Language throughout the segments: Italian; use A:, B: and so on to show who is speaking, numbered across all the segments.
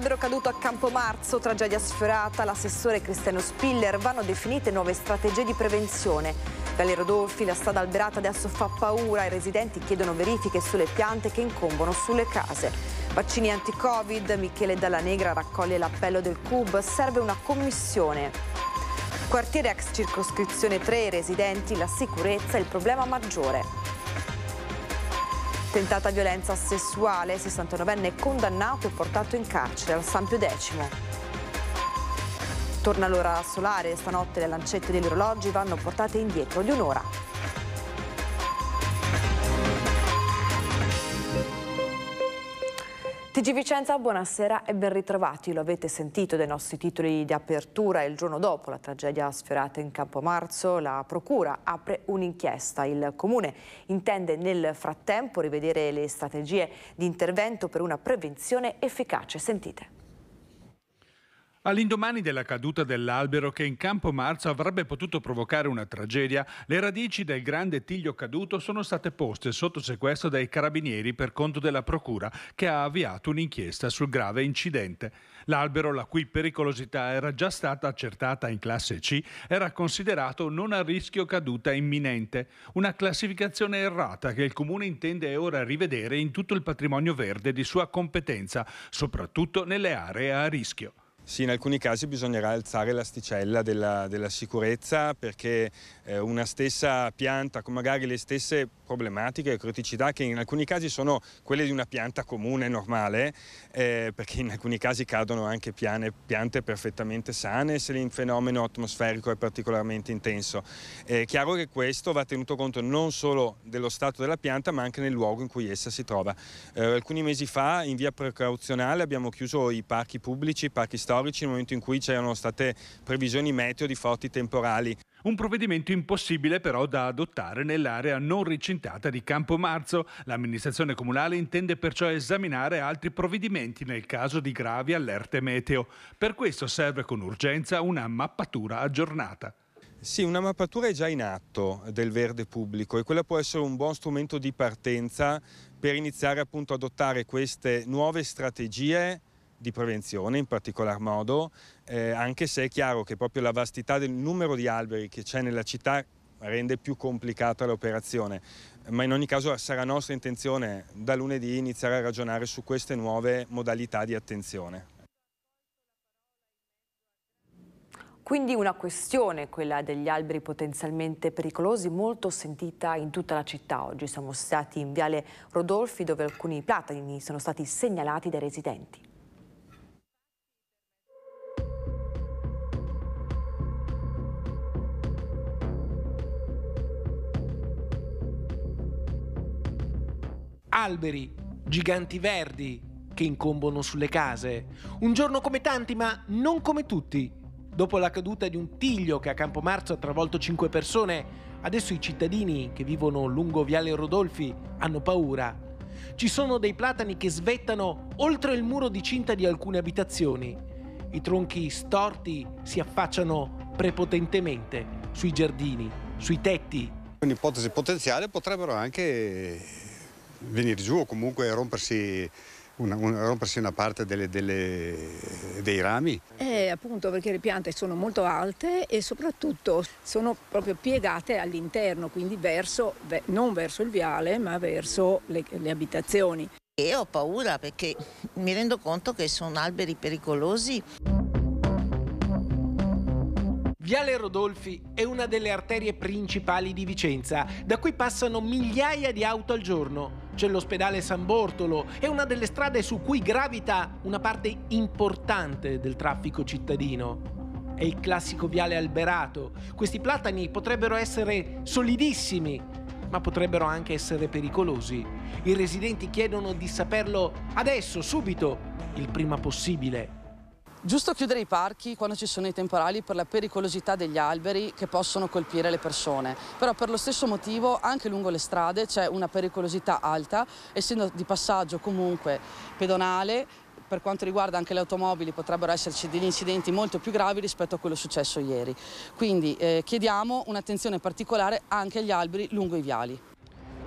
A: albero caduto a Campo Marzo, tragedia sfiorata, l'assessore Cristiano Spiller, vanno definite nuove strategie di prevenzione. Dalle Rodolfi la strada alberata adesso fa paura, i residenti chiedono verifiche sulle piante che incombono sulle case. Vaccini anti-covid, Michele Dalla Negra raccoglie l'appello del CUB, serve una commissione. Quartiere ex circoscrizione 3, residenti, la sicurezza è il problema maggiore. Tentata violenza sessuale, 69enne condannato e portato in carcere al San Pio X. Torna l'ora solare, stanotte le lancette degli orologi vanno portate indietro di un'ora. TG Vicenza, buonasera e ben ritrovati. Lo avete sentito dai nostri titoli di apertura. Il giorno dopo la tragedia sferata in Campo Marzo. la Procura apre un'inchiesta. Il Comune intende nel frattempo rivedere le strategie di intervento per una prevenzione efficace. Sentite.
B: All'indomani della caduta dell'albero che in Campo Marzo avrebbe potuto provocare una tragedia, le radici del grande tiglio caduto sono state poste sotto sequestro dai carabinieri per conto della Procura che ha avviato un'inchiesta sul grave incidente. L'albero, la cui pericolosità era già stata accertata in classe C, era considerato non a rischio caduta imminente, una classificazione errata che il Comune intende ora rivedere in tutto il patrimonio verde di sua competenza,
C: soprattutto nelle aree a rischio. Sì, in alcuni casi bisognerà alzare l'asticella della, della, sicurezza perché eh, una stessa pianta con magari le stesse problematiche e criticità che in alcuni casi sono quelle di una pianta comune normale eh, perché in alcuni casi cadono anche piane, piante perfettamente sane se il fenomeno atmosferico è particolarmente intenso. È chiaro che questo va tenuto conto non solo dello stato della pianta ma anche nel luogo in cui essa si trova. Eh, alcuni mesi fa in via precauzionale abbiamo chiuso i parchi pubblici, i parchi storici storici nel momento in cui c'erano state previsioni meteo di forti temporali.
B: Un provvedimento impossibile però da adottare nell'area non ricintata di Campomarzo. L'amministrazione comunale intende perciò esaminare altri provvedimenti nel caso di gravi allerte meteo. Per questo serve con urgenza una mappatura
C: aggiornata. Sì, una mappatura è già in atto del verde pubblico e quella può essere un buon strumento di partenza per iniziare appunto ad adottare queste nuove strategie di prevenzione in particolar modo, eh, anche se è chiaro che proprio la vastità del numero di alberi che c'è nella città rende più complicata l'operazione, ma in ogni caso sarà nostra intenzione da lunedì iniziare a ragionare su queste nuove modalità di attenzione.
A: Quindi una questione, quella degli alberi potenzialmente pericolosi, molto sentita in tutta la città. Oggi siamo stati in Viale Rodolfi dove alcuni platani sono stati segnalati dai residenti.
D: alberi, giganti verdi che incombono sulle case. Un giorno come tanti, ma non come tutti. Dopo la caduta di un tiglio che a Campo Marzo ha travolto cinque persone, adesso i cittadini che vivono lungo Viale Rodolfi hanno paura. Ci sono dei platani che svettano oltre il muro di cinta di alcune abitazioni. I tronchi storti si affacciano prepotentemente sui giardini, sui tetti.
C: Un'ipotesi potenziale potrebbero anche venire giù o comunque rompersi una, una, rompersi una parte delle, delle, dei rami?
A: Eh, appunto perché le piante sono molto alte e soprattutto sono proprio piegate all'interno, quindi verso, non verso il viale ma verso le, le abitazioni. E ho paura perché mi
D: rendo conto che sono alberi pericolosi. Viale Rodolfi è una delle arterie principali di Vicenza, da cui passano migliaia di auto al giorno c'è l'ospedale San Bortolo, è una delle strade su cui gravita una parte importante del traffico cittadino. È il classico viale alberato. Questi platani potrebbero essere solidissimi, ma potrebbero anche essere pericolosi. I residenti chiedono di saperlo adesso, subito, il prima possibile.
A: Giusto chiudere i parchi quando ci sono i temporali per la pericolosità degli alberi che possono colpire le persone, però per lo stesso motivo anche lungo le strade c'è una pericolosità alta, essendo di passaggio comunque pedonale, per quanto riguarda anche le automobili potrebbero esserci degli incidenti molto più gravi rispetto a quello successo ieri. Quindi eh, chiediamo un'attenzione particolare anche agli alberi lungo i viali.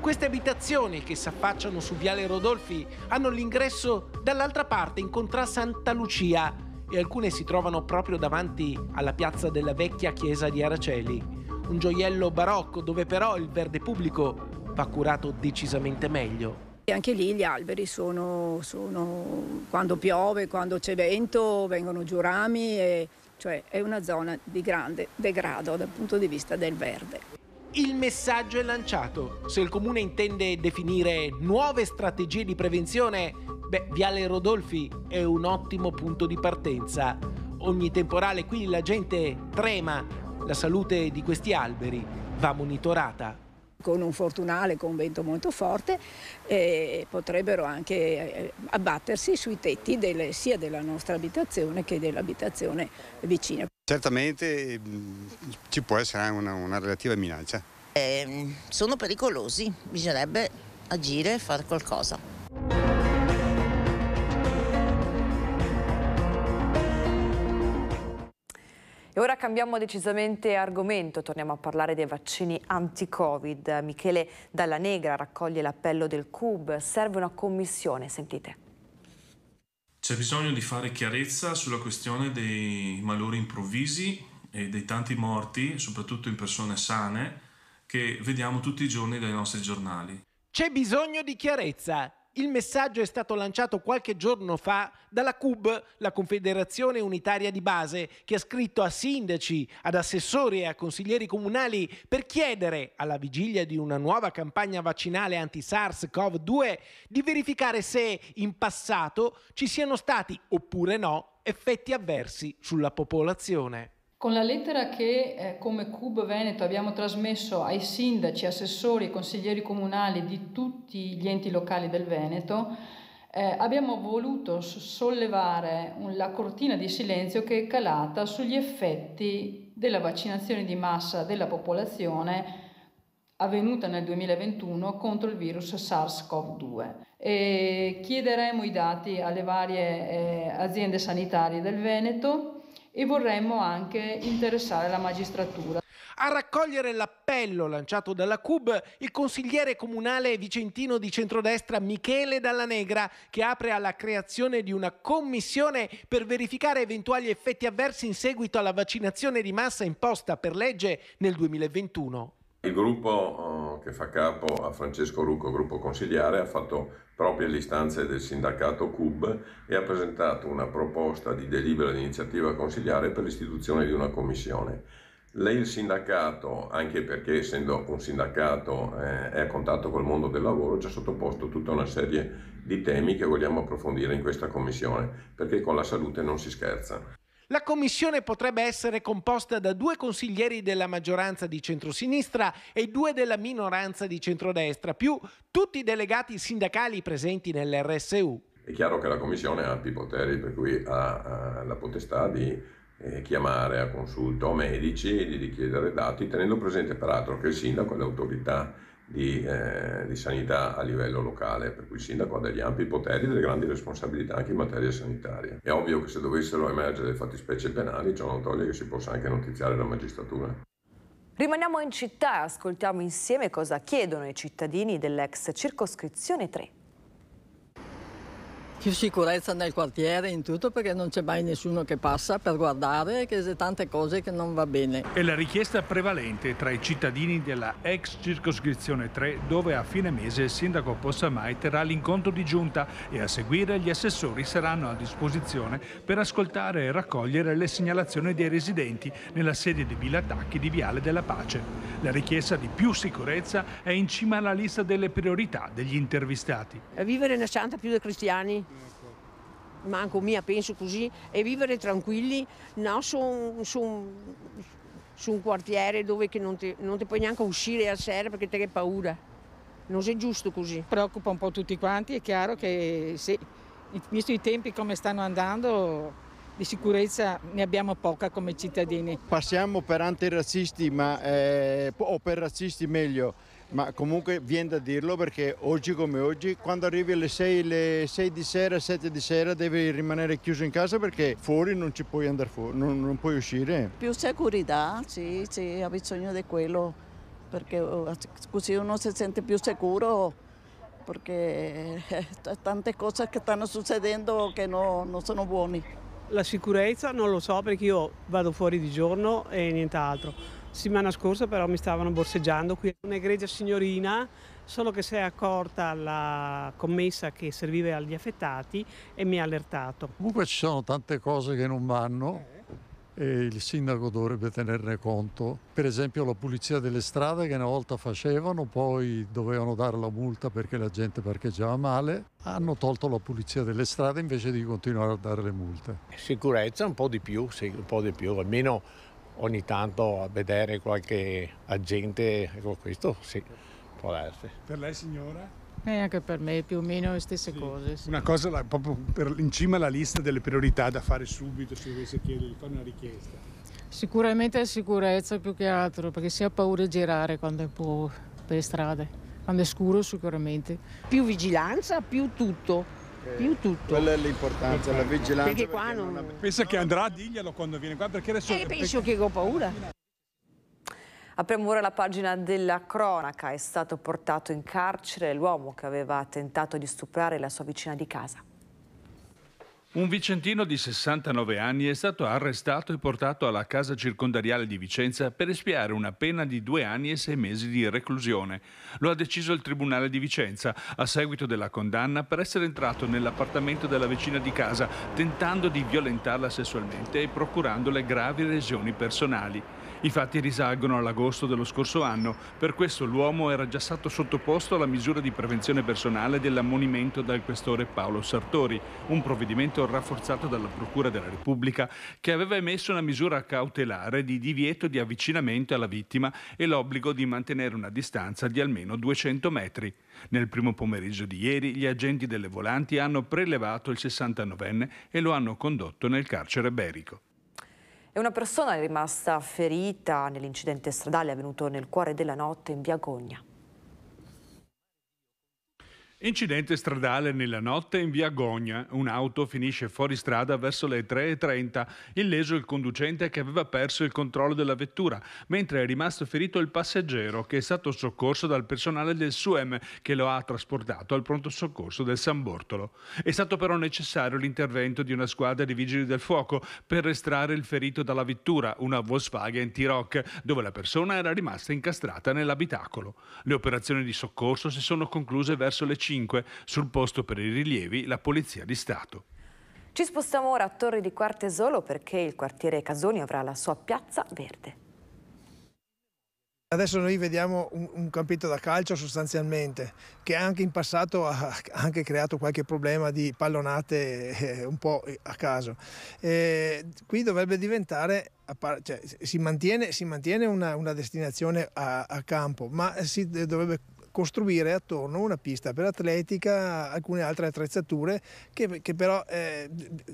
D: Queste abitazioni che si affacciano su Viale Rodolfi hanno l'ingresso dall'altra parte in Contra Santa Lucia, e alcune si trovano proprio davanti alla piazza della vecchia chiesa di Araceli, un gioiello barocco dove però il verde pubblico va curato decisamente meglio.
A: E anche lì gli alberi sono, sono quando piove, quando c'è vento, vengono giù rami, e, cioè è una zona di grande degrado dal punto di vista del verde
D: il messaggio è lanciato. Se il comune intende definire nuove strategie di prevenzione, beh, Viale Rodolfi è un ottimo punto di partenza. Ogni temporale qui la gente trema, la salute di questi alberi va monitorata
A: con un fortunale, con un vento molto forte, eh, potrebbero anche eh, abbattersi sui tetti delle, sia della nostra abitazione che dell'abitazione vicina.
C: Certamente mm, ci può essere una, una relativa minaccia. Eh, sono pericolosi,
A: bisognerebbe agire e fare qualcosa. E ora cambiamo decisamente argomento, torniamo a parlare dei vaccini anti-Covid. Michele Dalla Negra raccoglie l'appello del CUB, serve una commissione, sentite.
B: C'è bisogno di fare chiarezza sulla questione dei malori improvvisi e dei tanti morti, soprattutto in persone sane, che vediamo tutti i giorni dai nostri giornali.
D: C'è bisogno di chiarezza. Il messaggio è stato lanciato qualche giorno fa dalla CUB, la Confederazione Unitaria di Base, che ha scritto a sindaci, ad assessori e a consiglieri comunali per chiedere, alla vigilia di una nuova campagna vaccinale anti-SARS-CoV-2, di verificare se in passato ci siano stati, oppure no, effetti avversi sulla popolazione.
A: Con la lettera che eh, come Cub Veneto abbiamo trasmesso ai sindaci, assessori e consiglieri comunali di tutti gli enti locali del Veneto, eh, abbiamo voluto sollevare la cortina di silenzio che è calata sugli effetti della vaccinazione di massa della popolazione avvenuta nel 2021 contro il virus SARS-CoV-2. chiederemo i dati alle varie eh, aziende sanitarie del Veneto e vorremmo anche interessare
D: la magistratura. A raccogliere l'appello lanciato dalla CUB il consigliere comunale vicentino di centrodestra Michele Dalla Negra, che apre alla creazione di una commissione per verificare eventuali effetti avversi in seguito alla vaccinazione di massa imposta per legge nel 2021.
E: Il gruppo eh, che fa capo a Francesco Rucco, gruppo consigliare, ha fatto proprie le istanze del sindacato CUB e ha presentato una proposta di delibera di iniziativa consigliare per l'istituzione di una commissione. Lei il sindacato, anche perché essendo un sindacato eh, è a contatto col mondo del lavoro, ci ha sottoposto tutta una serie di temi che vogliamo approfondire in questa commissione, perché con la salute non si scherza.
D: La commissione potrebbe essere composta da due consiglieri della maggioranza di centrosinistra e due della minoranza di centrodestra, più tutti i delegati sindacali presenti nell'RSU.
E: È chiaro che la commissione ha più poteri, per cui ha, ha la potestà di eh, chiamare a consulto medici, e di richiedere dati, tenendo presente peraltro che il sindaco è l'autorità di, eh, di, sanità a livello locale, per cui il sindaco ha degli ampi poteri e delle grandi responsabilità anche in materia sanitaria. È ovvio che se dovessero emergere fattispecie penali, ciò non toglie che si possa anche notiziare la magistratura.
A: Rimaniamo in città e ascoltiamo insieme cosa chiedono i cittadini dell'ex circoscrizione 3 più sicurezza
C: nel quartiere in tutto perché non c'è mai nessuno che passa per guardare che c'è tante cose che non va bene. È
B: la richiesta prevalente tra i cittadini della ex circoscrizione 3 dove a fine mese il sindaco Possamai terrà l'incontro di giunta e a seguire gli assessori saranno a disposizione per ascoltare e raccogliere le segnalazioni dei residenti nella sede di Villa Tacchi di Viale della Pace. La richiesta di più sicurezza è in cima alla lista delle priorità degli intervistati.
A: Vivere nella santa più dei cristiani manco mia penso così, e vivere tranquilli, no, sono son, su un quartiere dove non ti, non, ti, puoi neanche uscire a sera perché ti hai paura.
F: Non sei giusto così. Preoccupa un po' tutti quanti, è chiaro che se, visto i tempi come stanno andando, di sicurezza ne abbiamo poca come cittadini. Passiamo
C: per antirazzisti, ma, eh, o per razzisti meglio, ma comunque viene da dirlo perché oggi come oggi, quando arrivi alle 6, alle 6 di sera, 7 di sera, devi rimanere chiuso in casa perché fuori non ci puoi andare fuori, non, non puoi uscire.
A: Più sicurezza, sì, sì, ha bisogno di quello, perché oh, così uno si sente più sicuro perché eh, tante cose che stanno succedendo che
F: no, non sono buone. La sicurezza non lo so perché io vado fuori di giorno e nient'altro Settimana scorsa però mi stavano borseggiando qui. Un'egregia signorina, solo che si è accorta la commessa che serviva agli affettati e mi ha allertato.
B: Comunque ci sono tante cose che non vanno e il sindaco dovrebbe tenerne conto. Per esempio la pulizia delle strade che una volta facevano, poi dovevano dare la multa perché la gente parcheggiava male, hanno tolto la pulizia delle strade invece di
D: continuare a dare le multe. Sicurezza un po' di più, sì, un po' di più, almeno ogni tanto a vedere qualche agente, ecco questo sì, può darsi. Per lei signora?
B: E eh, anche per me più o meno le stesse sì. cose. Sì. Una cosa la, proprio per, in cima alla lista delle priorità da fare subito se dovesse chiedere di fare una richiesta.
D: Sicuramente la sicurezza più che altro, perché si ha paura di girare quando è un po' per le strade, quando è scuro sicuramente. Più vigilanza, più tutto più eh, tutto. Quella è
C: l'importanza, la
F: vigilanza.
B: Perché qua
A: perché
F: non... non...
B: Pensa che andrà, a diglielo quando viene qua, perché adesso... Eh, penso
A: che ho paura. Apriamo ora la pagina della cronaca. È stato portato in carcere l'uomo che aveva tentato di stuprare la sua vicina di casa.
B: Un vicentino di 69 anni è stato arrestato e portato alla casa circondariale di Vicenza per espiare una pena di due anni e sei mesi di reclusione. Lo ha deciso il Tribunale di Vicenza a seguito della condanna per essere entrato nell'appartamento della vicina di casa tentando di violentarla sessualmente e procurandole gravi lesioni personali. I fatti risalgono all'agosto dello scorso anno, per questo l'uomo era già stato sottoposto alla misura di prevenzione personale dell'ammonimento dal questore Paolo Sartori, un provvedimento rafforzato dalla Procura della Repubblica che aveva emesso una misura cautelare di divieto di avvicinamento alla vittima e l'obbligo di mantenere una distanza di almeno 200 metri. Nel primo pomeriggio di ieri gli agenti delle volanti hanno prelevato il 69enne e lo hanno condotto nel carcere berico
A: e una persona è rimasta ferita nell'incidente stradale avvenuto nel cuore della notte in Biagogna.
B: Incidente stradale nella notte in via Gogna. Un'auto finisce fuori strada verso le 3.30. Illeso il conducente che aveva perso il controllo della vettura, mentre è rimasto ferito il passeggero che è stato soccorso dal personale del SUEM che lo ha trasportato al pronto soccorso del San Bortolo. È stato però necessario l'intervento di una squadra di vigili del fuoco per estrarre il ferito dalla vettura, una Volkswagen T-Rock, dove la persona era rimasta incastrata nell'abitacolo. Le operazioni di soccorso si sono concluse verso le 5.00. 2005. Sul posto per i rilievi la Polizia di Stato.
A: Ci spostiamo ora a Torre di Quartesolo perché il quartiere Casoni avrà la sua piazza verde.
F: Adesso noi vediamo un, un, campetto da calcio sostanzialmente che anche in passato ha anche creato qualche problema di pallonate eh, un po' a caso. Eh, qui dovrebbe diventare, cioè, si mantiene, si mantiene una, una, destinazione a, a campo, ma si eh, dovrebbe costruire attorno una pista per atletica, alcune altre attrezzature che, che però eh,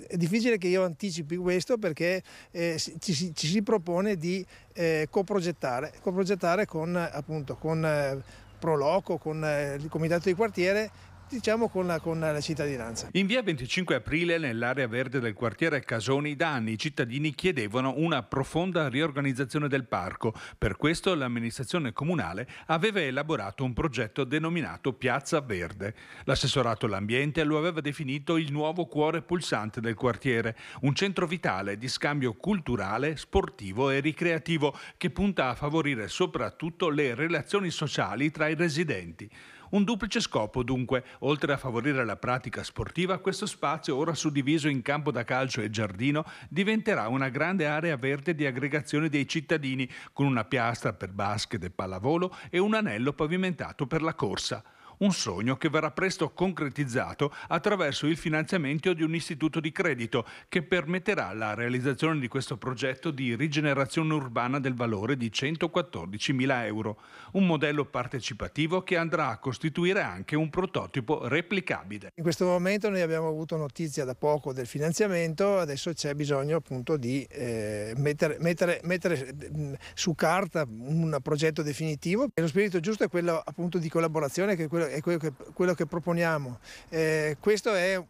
F: è difficile che io anticipi questo perché eh, ci, ci, si propone di eh, coprogettare, coprogettare con appunto con eh, Proloco, con eh, il comitato di quartiere diciamo con la, con la, cittadinanza.
B: In via 25 aprile nell'area verde del quartiere Casoni da anni i cittadini chiedevano una profonda riorganizzazione del parco. Per questo l'amministrazione comunale aveva elaborato un progetto denominato Piazza Verde. L'assessorato all'ambiente lo aveva definito il nuovo cuore pulsante del quartiere, un centro vitale di scambio culturale, sportivo e ricreativo che punta a favorire soprattutto le relazioni sociali tra i residenti. Un duplice scopo dunque, oltre a favorire la pratica sportiva, questo spazio, ora suddiviso in campo da calcio e giardino, diventerà una grande area verde di aggregazione dei cittadini, con una piastra per basket e pallavolo e un anello pavimentato per la corsa. Un sogno che verrà presto concretizzato attraverso il finanziamento di un istituto di credito che permetterà la realizzazione di questo progetto di rigenerazione urbana del valore di 114.000 euro. Un modello partecipativo che andrà a costituire anche un prototipo replicabile.
F: In questo momento noi abbiamo avuto notizia da poco del finanziamento, adesso c'è bisogno appunto di eh, mettere, mettere, mettere mm, su carta un progetto definitivo. E lo spirito giusto è quello appunto di collaborazione che è quello quello è quello che, quello che proponiamo. Eh, questo è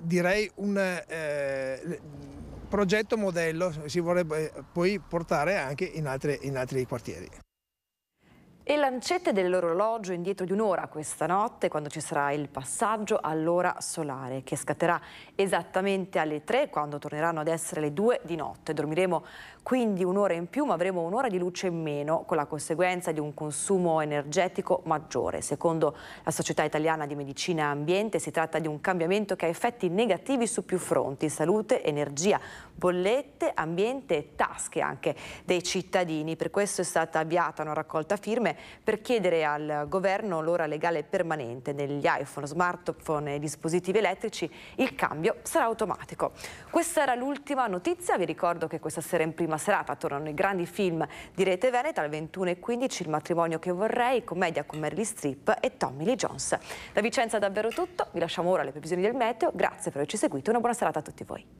F: direi un eh, progetto modello, si vorrebbe eh, poi portare anche in, altre, in altri quartieri.
A: E lancette dell'orologio indietro di un'ora questa notte, quando ci sarà il passaggio all'ora solare, che scatterà esattamente alle 3, quando torneranno ad essere le 2 di notte. Dormiremo quindi un'ora in più, ma avremo un'ora di luce in meno, con la conseguenza di un consumo energetico maggiore. Secondo la Società Italiana di Medicina e Ambiente, si tratta di un cambiamento che ha effetti negativi su più fronti, salute, energia, bollette, ambiente e tasche anche dei cittadini. Per questo è stata avviata una raccolta firme per chiedere al governo l'ora legale permanente negli iPhone, smartphone e dispositivi elettrici, il cambio sarà automatico. Questa era l'ultima notizia, vi ricordo che questa sera in prima serata tornano i grandi film di Rete Veneta alle 21.15, Il matrimonio che vorrei, commedia con Meryl Streep e Tommy Lee Jones. Da Vicenza è davvero tutto, vi lasciamo ora le previsioni del meteo, grazie per averci seguito e una buona serata a tutti voi.